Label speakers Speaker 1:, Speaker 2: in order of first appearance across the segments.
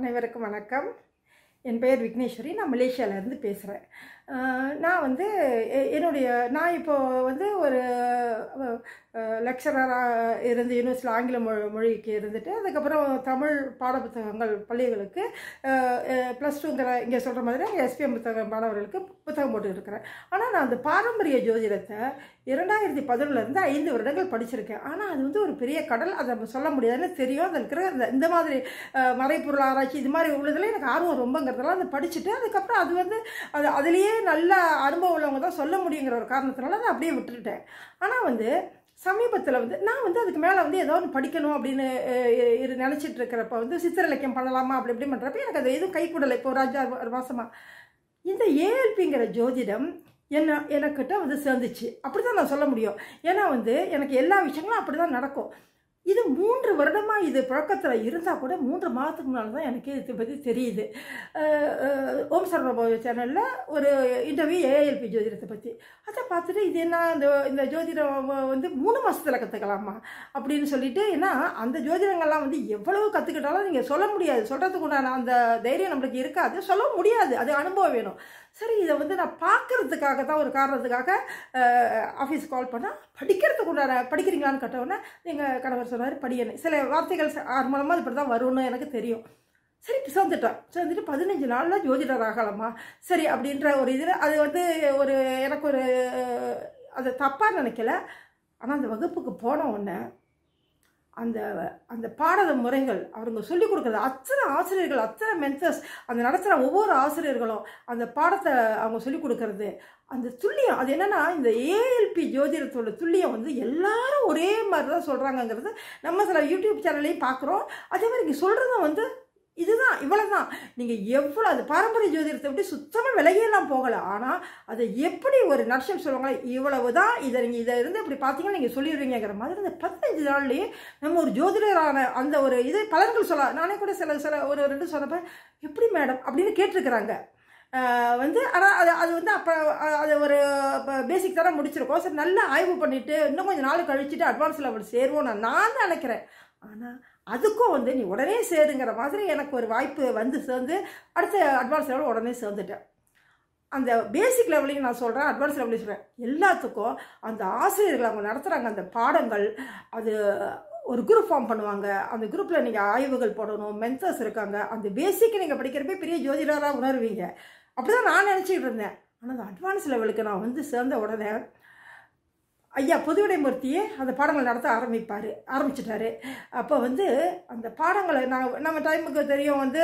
Speaker 1: அனைவருக்கும் வணக்கம் என் பெயர் விக்னேஸ்வரி நான் மலேசியாவிலேருந்து பேசுகிறேன் நான் வந்து என்னுடைய நான் இப்போ வந்து ஒரு லெக்சராக இருந்து யூனிவர்சிட்டி ஆங்கில மொழி மொழிக்கு இருந்துட்டு அதுக்கப்புறம் தமிழ் பாடப்புத்தகங்கள் பள்ளிகளுக்கு ப்ளஸ் டூங்கிற இங்கே சொல்கிற மாதிரி எஸ்பிஎம் புத்தக மாணவர்களுக்கு புத்தகம் போட்டு இருக்கிறேன் ஆனால் நான் அந்த பாரம்பரிய ஜோதிடத்தை இரண்டாயிரத்தி பதினொன்றுலேருந்து ஐந்து வருடங்கள் படிச்சிருக்கேன் ஆனால் அது வந்து ஒரு பெரிய கடல் அதை நம்ம சொல்ல முடியாதுன்னு தெரியும் அதில் இருக்கிற அந்த இந்த மாதிரி மறைப்பொருள் ஆராய்ச்சி இது மாதிரி உள்ளதில் எனக்கு ஆர்வம் ரொம்பங்கிறதெல்லாம் அதை படிச்சுட்டு அதுக்கப்புறம் அது வந்து அது அதுலேயே நல்ல அனுபவம் உள்ளவங்க தான் சொல்ல முடியுங்கிற ஒரு காரணத்தினால நான் அப்படியே விட்டுட்டேன் ஆனால் வந்து சமீபத்தில் வந்து நான் வந்து அதுக்கு மேலே வந்து ஏதோ ஒன்று படிக்கணும் அப்படின்னு இரு நினச்சிட்டு இருக்கிறப்ப வந்து சித்திரலக்கியம் பண்ணலாமா அப்படி இப்படி பண்ணுறப்ப எனக்கு அது எதுவும் கைக்கூடலை இப்போ ஒரு அஞ்சாறு மாதமாக இந்த ஏஎல்பிங்கிற ஜோதிடம் என்ன எனக்கிட்ட வந்து சேர்ந்துச்சு அப்படி தான் நான் சொல்ல முடியும் ஏன்னா வந்து எனக்கு எல்லா விஷயங்களும் அப்படி தான் நடக்கும் இது மூன்று வருடமாக இது புழக்கத்தில் இருந்தால் கூட மூன்று மாதத்துக்கு முன்னால் தான் எனக்கு இதை பற்றி தெரியுது ஓம் சர்வபோ சேனலில் ஒரு இன்டர்வியூ ஏஎல்பி ஜோதிடத்தை பற்றி அதை பார்த்துட்டு இது என்ன இந்த இந்த ஜோதிடம் வந்து மூணு மாதத்தில் கற்றுக்கலாமா அப்படின்னு சொல்லிட்டு ஏன்னா அந்த ஜோதிடங்கள்லாம் வந்து எவ்வளவு கற்றுக்கிட்டாலும் நீங்கள் சொல்ல முடியாது சொல்கிறதுக்குண்டான அந்த தைரியம் நம்மளுக்கு இருக்காது சொல்ல முடியாது அது அனுபவம் வேணும் சரி இதை வந்து நான் பார்க்குறதுக்காக தான் ஒரு காரணத்துக்காக ஆஃபீஸ் கால் பண்ணால் படிக்கிறதுக்கு உண்டான படிக்கிறீங்களான்னு கட்டவுடனே எங்கள் கணவர் சொன்னார் படியணை சில வார்த்தைகள் ஆறு மூலமாக அது இப்படி தான் வரும்னு எனக்கு தெரியும் சரி சேர்ந்துட்டோம் சேர்ந்துட்டு பதினஞ்சு நாளில் ஜோதிடர் ஆகலாமா சரி அப்படின்ற ஒரு இதில் அது வந்து ஒரு எனக்கு ஒரு அது தப்பாக நினைக்கல ஆனால் அந்த வகுப்புக்கு போன உடனே அந்த அந்த பாடத முறைகள் அவங்க சொல்லிக் கொடுக்குறது அத்தனை ஆசிரியர்கள் அத்தனை மென்சர்ஸ் அந்த நடத்துகிற ஒவ்வொரு ஆசிரியர்களும் அந்த பாடத்தை அவங்க சொல்லிக் கொடுக்கறது அந்த துல்லியம் அது என்னென்னா இந்த ஏஎல்பி ஜோதிடத்தோட துல்லியம் வந்து எல்லாரும் ஒரே மாதிரி தான் சொல்கிறாங்கங்கிறது நம்ம சில யூடியூப் சேனல்லையும் பார்க்குறோம் அதே மாதிரி இங்கே சொல்கிறதும் வந்து இதுதான் இவ்வளோதான் நீங்கள் எவ்வளோ அது பாரம்பரிய ஜோதிடத்தை விட்டு சுத்தமாக விலகியெல்லாம் போகலை ஆனால் அதை எப்படி ஒரு நர்ஷம் சொல்லுவாங்க இவ்வளவு தான் இதை நீங்கள் இதை இருந்து இப்படி பார்த்தீங்கன்னா நீங்கள் சொல்லிடுவீங்கிற மாதிரி அந்த பத்தஞ்சு நாள்லேயே நம்ம ஒரு ஜோதிடரான அந்த ஒரு இது பலன்கள் சொல்ல நானே கூட சில சில ஒரு ரெண்டு சொன்னப்ப எப்படி மேடம் அப்படின்னு கேட்டிருக்கிறாங்க வந்து ஆனால் அது அது வந்து அப்போ அது ஒரு பேசிக் தரம் முடிச்சிருக்கோம் சரி நல்லா ஆய்வு பண்ணிவிட்டு இன்னும் கொஞ்சம் நாள் கழிச்சுட்டு அட்வான்ஸில் அப்படி சேருவோம் நான் நான் நினைக்கிறேன் ஆனால் அதுக்கும் வந்து நீ உடனே சேருங்கிற மாதிரி எனக்கு ஒரு வாய்ப்பு வந்து சேர்ந்து அடுத்த அட்வான்ஸ் லெவலில் உடனே சேர்ந்துட்டேன் அந்த பேசிக் லெவலையும் நான் சொல்கிறேன் அட்வான்ஸ் லெவலையும் சொல்கிறேன் எல்லாத்துக்கும் அந்த ஆசிரியர்கள் அவங்க நடத்துகிறாங்க அந்த பாடங்கள் அது ஒரு குரூப் ஃபார்ம் பண்ணுவாங்க அந்த குரூப்பில் நீங்கள் ஆய்வுகள் போடணும் மென்சர்ஸ் இருக்காங்க அந்த பேசிக்கு நீங்கள் படிக்கிறப்பே பெரிய ஜோதிடராக உணர்வீங்க அப்படி தான் நான் நினச்சிக்கிட்டு இருந்தேன் ஆனால் அந்த அட்வான்ஸ் லெவலுக்கு நான் வந்து சேர்ந்த உடனே ஐயா புதுவிடைமூர்த்தியே அந்த பாடங்கள் நடத்த ஆரம்பிப்பார் ஆரம்பிச்சிட்டாரு அப்போ வந்து அந்த பாடங்களை நான் நம்ம டைமுக்கு தெரியும் வந்து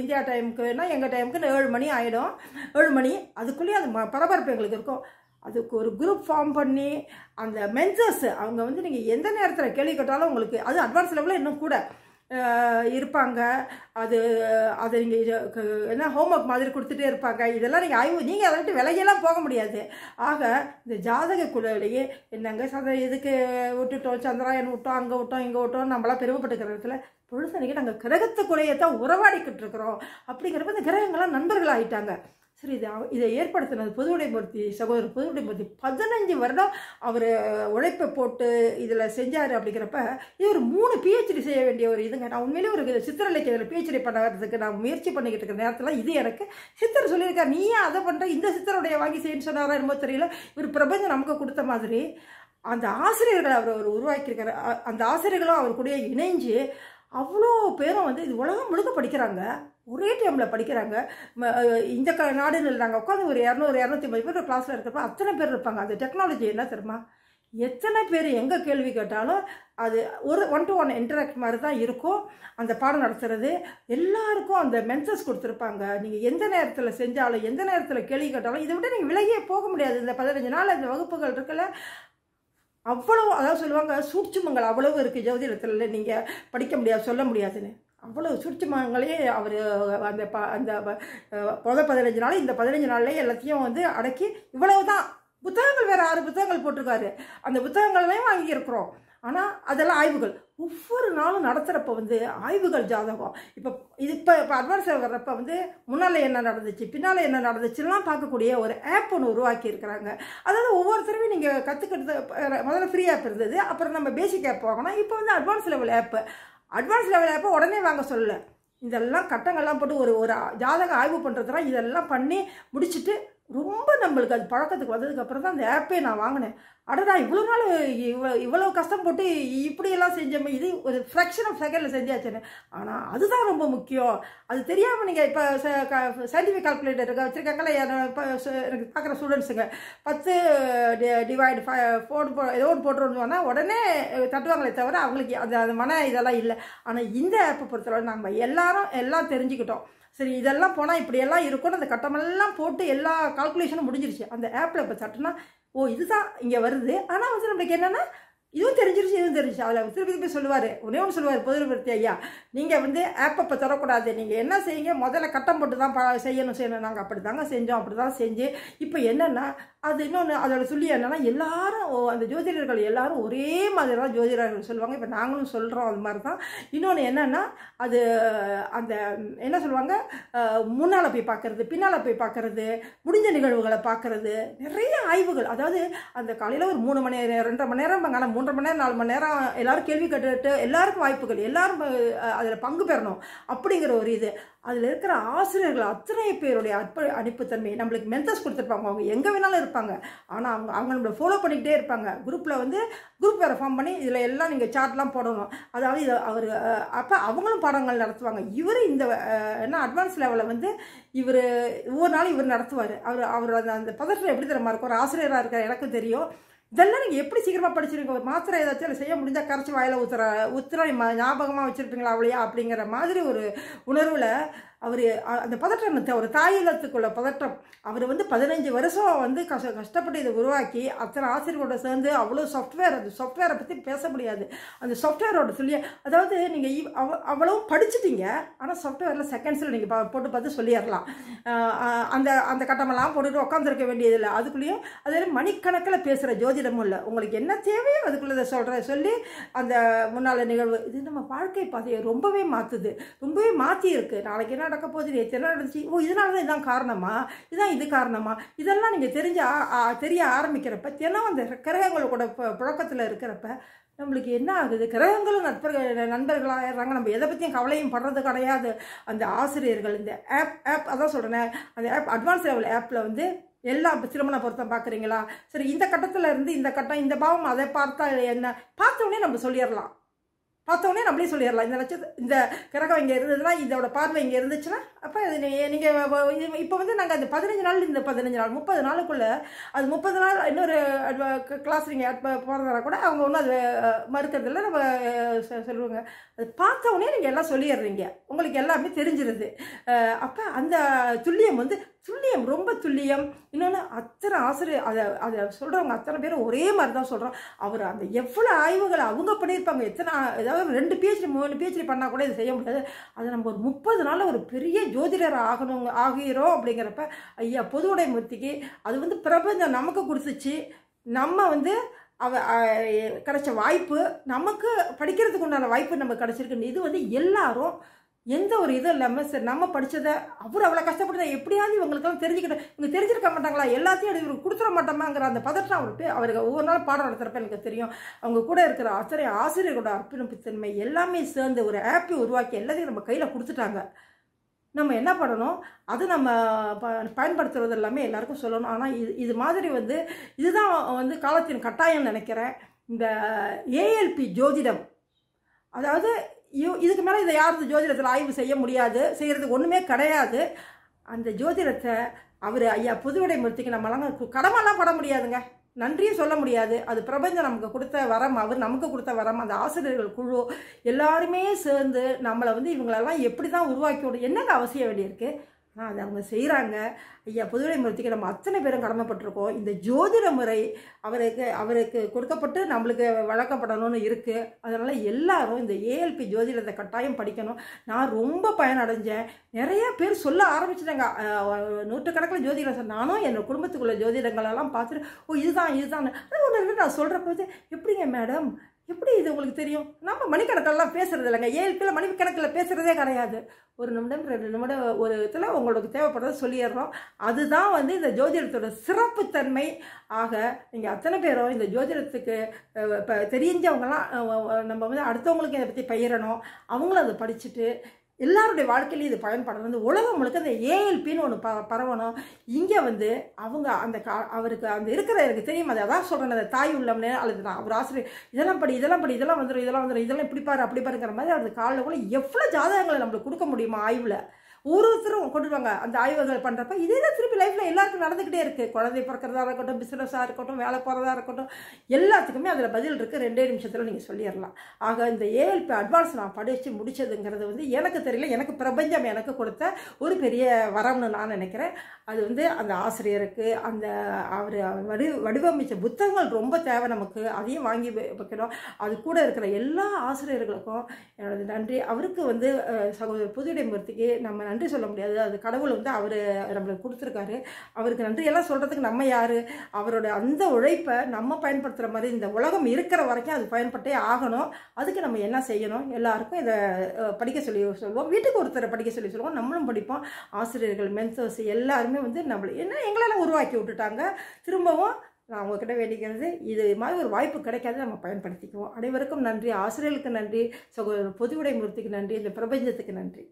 Speaker 1: இந்தியா டைமுக்குன்னா எங்கள் டைமுக்கு ஏழு மணி ஆகிடும் ஏழு மணி அதுக்குள்ளேயே அது பரபரப்பு எங்களுக்கு இருக்கும் அதுக்கு ஒரு குரூப் ஃபார்ம் பண்ணி அந்த மென்சர்ஸ் அவங்க வந்து நீங்கள் எந்த நேரத்தில் கேள்வி கேட்டாலும் உங்களுக்கு அது அட்வான்ஸ் லெவலில் இன்னும் கூட இருப்பாங்க அது அதை நீங்கள் என்ன ஹோம்ஒர்க் மாதிரி கொடுத்துட்டே இருப்பாங்க இதெல்லாம் நீங்கள் ஆய்வு நீங்கள் அதை விட்டு விலகியெல்லாம் போக முடியாது ஆக இந்த ஜாதக குழுவிலேயே என்னங்க சந்திர இதுக்கு விட்டுட்டோம் சந்திராயன் விட்டோம் அங்கே விட்டோம் இங்கே விட்டோம் நம்மளாம் பெருமைப்பட்டுக்கிறதுல பொழுதனைக்கு நாங்கள் கிரகத்துக்குள்ளேயே தான் உறவாடிக்கிட்டு இருக்கிறோம் அப்படிங்கிறப்ப இந்த கிரகங்கள்லாம் நண்பர்கள் ஆகிட்டாங்க சரி இதை இதை ஏற்படுத்தினது உடைமூர்த்தி சகோதரர் உடைமூர்த்தி பதினஞ்சு வருடம் அவர் உழைப்பை போட்டு இதில் செஞ்சார் அப்படிங்கிறப்ப இது ஒரு மூணு பிஹெச்டி செய்ய வேண்டிய ஒரு இதுங்க நான் உண்மையிலே ஒரு சித்திரலைக்கு பிஹெச்டி பண்ணுறதுக்கு நான் முயற்சி பண்ணிக்கிட்டு இருக்கிற நேரத்தில் இது எனக்கு சித்தர் சொல்லியிருக்கார் நீயே அதை பண்ணுற இந்த சித்தருடைய வாங்கி செய்யன்னு சொன்னாரா என்னமோ தெரியல இவர் பிரபஞ்சம் நமக்கு கொடுத்த மாதிரி அந்த ஆசிரியர்களை அவர் அவர் உருவாக்கியிருக்காரு அந்த ஆசிரியர்களும் அவர் கூட இணைஞ்சு அவ்வளோ பேரும் வந்து இது உலகம் முழுக்க படிக்கிறாங்க ஒரே டைமில் படிக்கிறாங்க இந்த க நாடுன்னு நாங்கள் உட்காந்து ஒரு இரநூறு இரநூத்தி ஐம்பது பேர் கிளாஸில் இருக்கிறப்ப அத்தனை பேர் இருப்பாங்க அந்த டெக்னாலஜி என்ன தெரியுமா எத்தனை பேர் எங்கே கேள்வி கேட்டாலும் அது ஒரு ஒன் டு ஒன் இன்டராக்ட் மாதிரி தான் இருக்கும் அந்த பாடம் நடத்துகிறது எல்லாருக்கும் அந்த மென்சஸ் கொடுத்துருப்பாங்க நீங்கள் எந்த நேரத்தில் செஞ்சாலும் எந்த நேரத்தில் கேள்வி கேட்டாலும் இதை விட நீங்கள் விலகியே போக முடியாது இந்த பதினஞ்சு நாள் இந்த வகுப்புகள் இருக்கல அவ்வளோ அதாவது சொல்லுவாங்க சூட்சுமங்கள் அவ்வளவு இருக்குது ஜோதிடத்தில் நீங்கள் படிக்க முடியாது சொல்ல முடியாதுன்னு அவ்வளோ சுற்றுமங்களே அவர் அந்த ப அந்த முதல் பதினஞ்சு நாள் இந்த பதினஞ்சு நாள்லேயே எல்லாத்தையும் வந்து அடக்கி இவ்வளவு தான் புத்தகங்கள் வேறு ஆறு புத்தகங்கள் போட்டிருக்காரு அந்த புத்தகங்கள்லையும் வாங்கியிருக்கிறோம் ஆனால் அதெல்லாம் ஆய்வுகள் ஒவ்வொரு நாளும் நடத்துகிறப்ப வந்து ஆய்வுகள் ஜாதகம் இப்போ இது இப்போ இப்போ அட்வான்ஸ் வர்றப்ப வந்து முன்னால் என்ன நடந்துச்சு பின்னால் என்ன நடந்துச்சுலாம் பார்க்கக்கூடிய ஒரு ஆப் ஒன்று உருவாக்கியிருக்கிறாங்க அதாவது ஒவ்வொருத்தருமே நீங்கள் கற்றுக்கிறது முதல்ல ஃப்ரீ ஆப் இருந்தது அப்புறம் நம்ம பேசிக் ஆப் வாங்கினா இப்போ வந்து advance level app advance level ஆப்பை உடனே வாங்க சொல்லலை இதெல்லாம் கட்டங்கள்லாம் போட்டு ஒரு ஒரு ஜாதகம் ஆய்வு பண்ணுறதுலாம் இதெல்லாம் பண்ணி முடிச்சுட்டு ரொம்ப நம்மளுக்கு அது பழக்கத்துக்கு வந்ததுக்கப்புறம் தான் அந்த ஆப்பே நான் வாங்கினேன் அடடா இவ்வளோ நாள் இவ்வளோ இவ்வளோ கஷ்டம் போட்டு இப்படியெல்லாம் செஞ்சோமே இது ஒரு ஃப்ராக்ஷன் ஆஃப் செகண்டில் செஞ்சாச்சுன்னு ஆனால் அதுதான் ரொம்ப முக்கியம் அது தெரியாமல் நீங்கள் இப்போ சயின்டிஃபிக் கால்குலேட்டர் வச்சுருக்காங்கள இப்போ எனக்கு பார்க்குற ஸ்டூடெண்ட்ஸுங்க பத்து டிவைடு ஃபோன் போ ஏதோ ஒன்று போட்டுருந்தோம்னா உடனே தட்டுவாங்களே தவிர அவங்களுக்கு அது அது மன இதெல்லாம் இல்லை ஆனால் இந்த ஆப்பை பொறுத்தளவு நம்ம எல்லாரும் எல்லாம் தெரிஞ்சுக்கிட்டோம் சரி இதெல்லாம் போனால் இப்படியெல்லாம் இருக்கும்னு அந்த கட்டமெல்லாம் போட்டு எல்லா கால்குலேஷனும் முடிஞ்சிருச்சு அந்த ஆப்பில் இப்போ சட்டுனா ஓ இதுதான் இங்கே வருது ஆனால் வந்து நம்மளுக்கு என்னென்னா இதுவும் தெரிஞ்சிருச்சு இதுவும் தெரிஞ்சு அதில் திருப்பி திருப்பி சொல்லுவார் ஒன்றே ஒன்று சொல்லுவார் பொதுவர்த்தி ஐயா நீங்கள் வந்து ஆப்பை இப்போ தரக்கூடாது நீங்கள் என்ன செய்யுங்க முதல்ல கட்டம் போட்டு தான் ப செய்யணும் செய்யணும் நாங்கள் அப்படி தாங்க செஞ்சோம் அப்படி தான் செஞ்சு இப்போ என்னென்னா அது இன்னொன்று அதோட சொல்லி என்னென்னா எல்லாரும் அந்த ஜோதிடர்கள் எல்லாரும் ஒரே மாதிரி தான் ஜோதிடர்கள் சொல்லுவாங்க இப்போ நாங்களும் சொல்கிறோம் அது மாதிரி தான் இன்னொன்று என்னென்னா அது அந்த என்ன சொல்லுவாங்க முன்னால் போய் பார்க்குறது பின்னால் போய் பார்க்குறது முடிஞ்ச நிகழ்வுகளை பார்க்குறது நிறைய ஆய்வுகள் அதாவது அந்த காலையில் ஒரு மூணு மணி நேரம் ரெண்டரை மணி நேரம் ஆனால் மூன்றரை மணி நேரம் நாலு மணி நேரம் எல்லோரும் கேள்வி கேட்டுட்டு எல்லாருக்கும் வாய்ப்புகள் எல்லாரும் அதில் பங்கு பெறணும் அப்படிங்கிற ஒரு இது அதில் இருக்கிற ஆசிரியர்கள் அத்தனை பேருடைய அற்ப அனுப்புத்தன்மை நம்மளுக்கு மென்தஸ் கொடுத்துருப்பாங்க அவங்க எங்கே வேணாலும் இருப்பாங்க இருப்பாங்க ஆனால் அவங்க அவங்க நம்மளை ஃபாலோ பண்ணிக்கிட்டே இருப்பாங்க குரூப்பில் வந்து குரூப் வேறு ஃபார்ம் பண்ணி இதில் எல்லாம் நீங்கள் சார்ட்லாம் போடணும் அதாவது இதை அவர் அப்போ அவங்களும் பாடங்கள் நடத்துவாங்க இவர் இந்த என்ன அட்வான்ஸ் லெவலில் வந்து இவர் ஒவ்வொரு நாளும் இவர் நடத்துவார் அவர் அவர் அந்த அந்த பதற்றம் எப்படி தரமாக இருக்கும் ஒரு ஆசிரியராக இருக்கிற எனக்கும் தெரியும் இதெல்லாம் நீங்கள் எப்படி சீக்கிரமாக படிச்சிருங்க மாத்திரை ஏதாச்சும் செய்ய முடிஞ்சால் கரைச்சி வாயில் ஊத்துற உத்திரை ஞாபகமாக வச்சுருப்பீங்களா அவளையா அப்படிங்கிற மாதிரி ஒரு உணர்வில் அவர் அந்த பதட்டம் ஒரு தாயிலத்துக்குள்ள பதட்டம் அவர் வந்து பதினஞ்சு வருஷம் வந்து கஷ கஷ்டப்பட்டு இதை உருவாக்கி அத்தனை ஆசிரியர்களோட சேர்ந்து அவ்வளோ சாஃப்ட்வேர் அந்த சாஃப்ட்வேரை பற்றி பேச முடியாது அந்த சாஃப்ட்வேரோட சொல்லி அதாவது நீங்கள் அவ அவ்வளோ படிச்சுட்டீங்க ஆனால் சாஃப்ட்வேரில் செகண்ட்ஸில் நீங்கள் போட்டு பார்த்து சொல்லிடலாம் அந்த அந்த கட்டமெல்லாம் போட்டுட்டு உட்காந்துருக்க வேண்டியதில்லை அதுக்குள்ளேயும் அதே மணிக்கணக்கில் பேசுகிற ஜோதி ஜோதிடமும் இல்லை உங்களுக்கு என்ன தேவையோ அதுக்குள்ளதை சொல்கிற சொல்லி அந்த முன்னால் நிகழ்வு இது நம்ம வாழ்க்கை பாதையை ரொம்பவே மாற்றுது ரொம்பவே மாற்றி இருக்குது நாளைக்கு என்ன நடக்க போகுது நேற்று என்ன நடந்துச்சு ஓ இதனால தான் இதுதான் காரணமா இதுதான் இது காரணமா இதெல்லாம் நீங்கள் தெரிஞ்ச தெரிய ஆரம்பிக்கிறப்ப தினம் அந்த கிரகங்களோட புழக்கத்தில் இருக்கிறப்ப நம்மளுக்கு என்ன ஆகுது கிரகங்களும் நட்பர்கள் நண்பர்களாக ஏறாங்க நம்ம எதை பற்றியும் கவலையும் படுறது கிடையாது அந்த ஆசிரியர்கள் இந்த ஆப் ஆப் அதான் சொல்கிறேன் அந்த ஆப் அட்வான்ஸ் லெவல் ஆப்பில் வந்து எல்லா திருமண பொருத்தம் பார்க்குறீங்களா சரி இந்த கட்டத்தில் இருந்து இந்த கட்டம் இந்த பாவம் அதை பார்த்தா என்ன பார்த்தோன்னே நம்ம சொல்லிடலாம் பார்த்தோன்னே நம்மளே சொல்லிடலாம் இந்த நட்சத்திர இந்த கிரகம் இங்கே இருந்ததுன்னா இதோட பார்வை இங்கே இருந்துச்சுன்னா அப்போ நீங்கள் இப்போ வந்து நாங்கள் அந்த பதினஞ்சு நாள் இந்த பதினஞ்சு நாள் முப்பது நாளுக்குள்ளே அது முப்பது நாள் இன்னொரு கிளாஸ் நீங்கள் போகிறதுனா கூட அவங்க ஒன்றும் அது மறுக்கிறதில்ல நம்ம சொல்லுவாங்க அது பார்த்தோன்னே நீங்கள் எல்லாம் சொல்லிடுறீங்க உங்களுக்கு எல்லாமே தெரிஞ்சிருது அப்போ அந்த துல்லியம் வந்து துல்லியம் ரொம்ப துல்லியம் இன்னொன்று அத்தனை ஆசிரியர் அதை அதை சொல்கிறவங்க அத்தனை பேரும் ஒரே மாதிரி தான் சொல்கிறோம் அவர் அந்த எவ்வளோ ஆய்வுகள் அவங்க பண்ணியிருப்பாங்க எத்தனை ஏதாவது ரெண்டு பிஹெச்டி மூணு பிஹெச்டி பண்ணால் கூட இது செய்ய முடியாது அது நம்ம ஒரு முப்பது நாளில் ஒரு பெரிய ஜோதிடர் ஆகணும் ஆகிறோம் அப்படிங்கிறப்ப ஐயா உடை மூர்த்திக்கு அது வந்து பிரபஞ்சம் நமக்கு கொடுத்துச்சு நம்ம வந்து அவ கிடைச்ச வாய்ப்பு நமக்கு படிக்கிறதுக்கு உண்டான வாய்ப்பு நமக்கு கிடச்சிருக்கு இது வந்து எல்லாரும் எந்த ஒரு இதுவும் இல்லாமல் சரி நம்ம படித்ததை அவர் அவ்வளோ கஷ்டப்பட்டு எப்படியாவது இவங்களுக்கெல்லாம் தெரிஞ்சுக்கிட்டேன் இவங்க தெரிஞ்சிருக்க மாட்டாங்களா எல்லாத்தையும் அது இவருக்கு கொடுத்துட மாட்டோமாங்கிற அந்த பதற்றம் அவருக்கு அவருக்கு ஒவ்வொரு நாள் பாடம் நடத்துகிறப்ப எனக்கு தெரியும் அவங்க கூட இருக்கிற அத்தனை ஆசிரியர்களோட அர்ப்பணிப்புத்தன்மை எல்லாமே சேர்ந்து ஒரு ஆப்பை உருவாக்கி எல்லாத்தையும் நம்ம கையில் கொடுத்துட்டாங்க நம்ம என்ன பண்ணணும் அது நம்ம ப பயன்படுத்துறது எல்லாமே எல்லாருக்கும் சொல்லணும் ஆனால் இது இது மாதிரி வந்து இதுதான் வந்து காலத்தின் கட்டாயம் நினைக்கிறேன் இந்த ஏஎல்பி ஜோதிடம் அதாவது இதுக்கு மேலே இதை யாரும் ஜோதிடத்தில் ஆய்வு செய்ய முடியாது செய்கிறதுக்கு ஒன்றுமே கிடையாது அந்த ஜோதிடத்தை அவர் ஐயா புதுவடை மூர்த்திக்கு நம்மளாம் கடமெல்லாம் பட முடியாதுங்க நன்றியும் சொல்ல முடியாது அது பிரபஞ்சம் நமக்கு கொடுத்த வரம் அவர் நமக்கு கொடுத்த வரம் அந்த ஆசிரியர்கள் குழு எல்லாருமே சேர்ந்து நம்மளை வந்து இவங்களெல்லாம் எப்படி தான் உருவாக்கி விடும் என்னங்க அவசியம் வேண்டியிருக்கு ஆனால் அது அவங்க செய்கிறாங்க ஐயா புதுவிலை முறைக்கு நம்ம அத்தனை பேரும் கடமைப்பட்டிருக்கோம் இந்த ஜோதிட முறை அவருக்கு அவருக்கு கொடுக்கப்பட்டு நம்மளுக்கு வழக்கப்படணும்னு இருக்குது அதனால் எல்லாரும் இந்த ஏஎல்பி ஜோதிடத்தை கட்டாயம் படிக்கணும் நான் ரொம்ப பயனடைஞ்சேன் நிறையா பேர் சொல்ல ஆரம்பிச்சிட்டாங்க நூற்றுக்கணக்கில் ஜோதிடம் நானும் என் குடும்பத்துக்குள்ள ஜோதிடங்களெல்லாம் பார்த்துட்டு ஓ இதுதான் இதுதான் ஒன்று நான் சொல்கிற போது எப்படிங்க மேடம் எப்படி இது உங்களுக்கு தெரியும் நம்ம மணிக்கணக்கெல்லாம் பேசுறது இல்லைங்க மணி மணிக்கணக்கில் பேசுகிறதே கிடையாது ஒரு நிமிடம் ரெண்டு நிமிடம் ஒரு இதில் உங்களுக்கு தேவைப்படுறத சொல்லிடுறோம் அதுதான் வந்து இந்த ஜோதிடத்தோட சிறப்புத்தன்மை ஆக நீங்கள் அத்தனை பேரும் இந்த ஜோதிடத்துக்கு இப்போ தெரிஞ்சவங்களாம் நம்ம வந்து அடுத்தவங்களுக்கு இதை பற்றி பயிரணும் அவங்களும் அதை படிச்சுட்டு எல்லாருடைய வாழ்க்கையிலையும் இது பயன்படுறது உலகம் முழுக்க இந்த ஏஎல்பின்னு ஒன்று ப பரவணும் இங்கே வந்து அவங்க அந்த கா அவருக்கு அந்த இருக்கிற எனக்கு தெரியும் அது அதான் சொல்கிறேன் அந்த தாய் உள்ளம்னே அல்லது நான் ஒரு ஆசிரியர் இதெல்லாம் படி இதெல்லாம் படி இதெல்லாம் வந்துடும் இதெல்லாம் வந்துடும் இதெல்லாம் இப்படி பாரு அப்படி பாருங்கிற மாதிரி அந்த காலில் கூட எவ்வளோ ஜாதகங்களை நம்மளுக்கு கொடுக்க முடியுமா ஆய்வில் ஒரு ஒருத்தரும் கொண்டுட்டு வாங்க அந்த ஆய்வுகள் பண்ணுறப்ப இதே தான் திருப்பி லைஃப்பில் எல்லாருக்கும் நடந்துக்கிட்டே இருக்குது குழந்தை பிறக்கிறதா இருக்கட்டும் பிஸ்னஸாக இருக்கட்டும் வேலை போகிறதா இருக்கட்டும் எல்லாத்துக்குமே அதில் பதில் இருக்குது ரெண்டே நிமிஷத்தில் நீங்கள் சொல்லிடலாம் ஆக இந்த ஏஎல்பி அட்வான்ஸ் நான் படித்து முடித்ததுங்கிறது வந்து எனக்கு தெரியல எனக்கு பிரபஞ்சம் எனக்கு கொடுத்த ஒரு பெரிய வரம்னு நான் நினைக்கிறேன் அது வந்து அந்த ஆசிரியருக்கு அந்த அவர் வடி வடிவமைச்ச புத்தகங்கள் ரொம்ப தேவை நமக்கு அதையும் வாங்கி வைக்கணும் அது கூட இருக்கிற எல்லா ஆசிரியர்களுக்கும் என்னோட நன்றி அவருக்கு வந்து சகோதரர் புதுடைமூர்த்திக்கு நம்ம நன்றி சொல்ல முடியாது அது கடவுள் வந்து அவர் நம்மளுக்கு கொடுத்துருக்காரு அவருக்கு நன்றியெல்லாம் சொல்கிறதுக்கு நம்ம யார் அவரோட அந்த உழைப்பை நம்ம பயன்படுத்துகிற மாதிரி இந்த உலகம் இருக்கிற வரைக்கும் அது பயன்பட்டே ஆகணும் அதுக்கு நம்ம என்ன செய்யணும் எல்லாருக்கும் இதை படிக்க சொல்லி சொல்லுவோம் வீட்டுக்கு ஒருத்தரை படிக்க சொல்லி சொல்லுவோம் நம்மளும் படிப்போம் ஆசிரியர்கள் மென்சர்ஸ் எல்லாருமே வந்து நம்மளை என்ன எங்களெல்லாம் உருவாக்கி விட்டுட்டாங்க திரும்பவும் நான் உங்ககிட்ட வேண்டிக்கிறது இது மாதிரி ஒரு வாய்ப்பு கிடைக்காது நம்ம பயன்படுத்திக்குவோம் அனைவருக்கும் நன்றி ஆசிரியர்களுக்கு நன்றி சகோதரர் பொதுவுடை மூர்த்திக்கு நன்றி இந்த பிரபஞ்சத்துக்கு நன்றி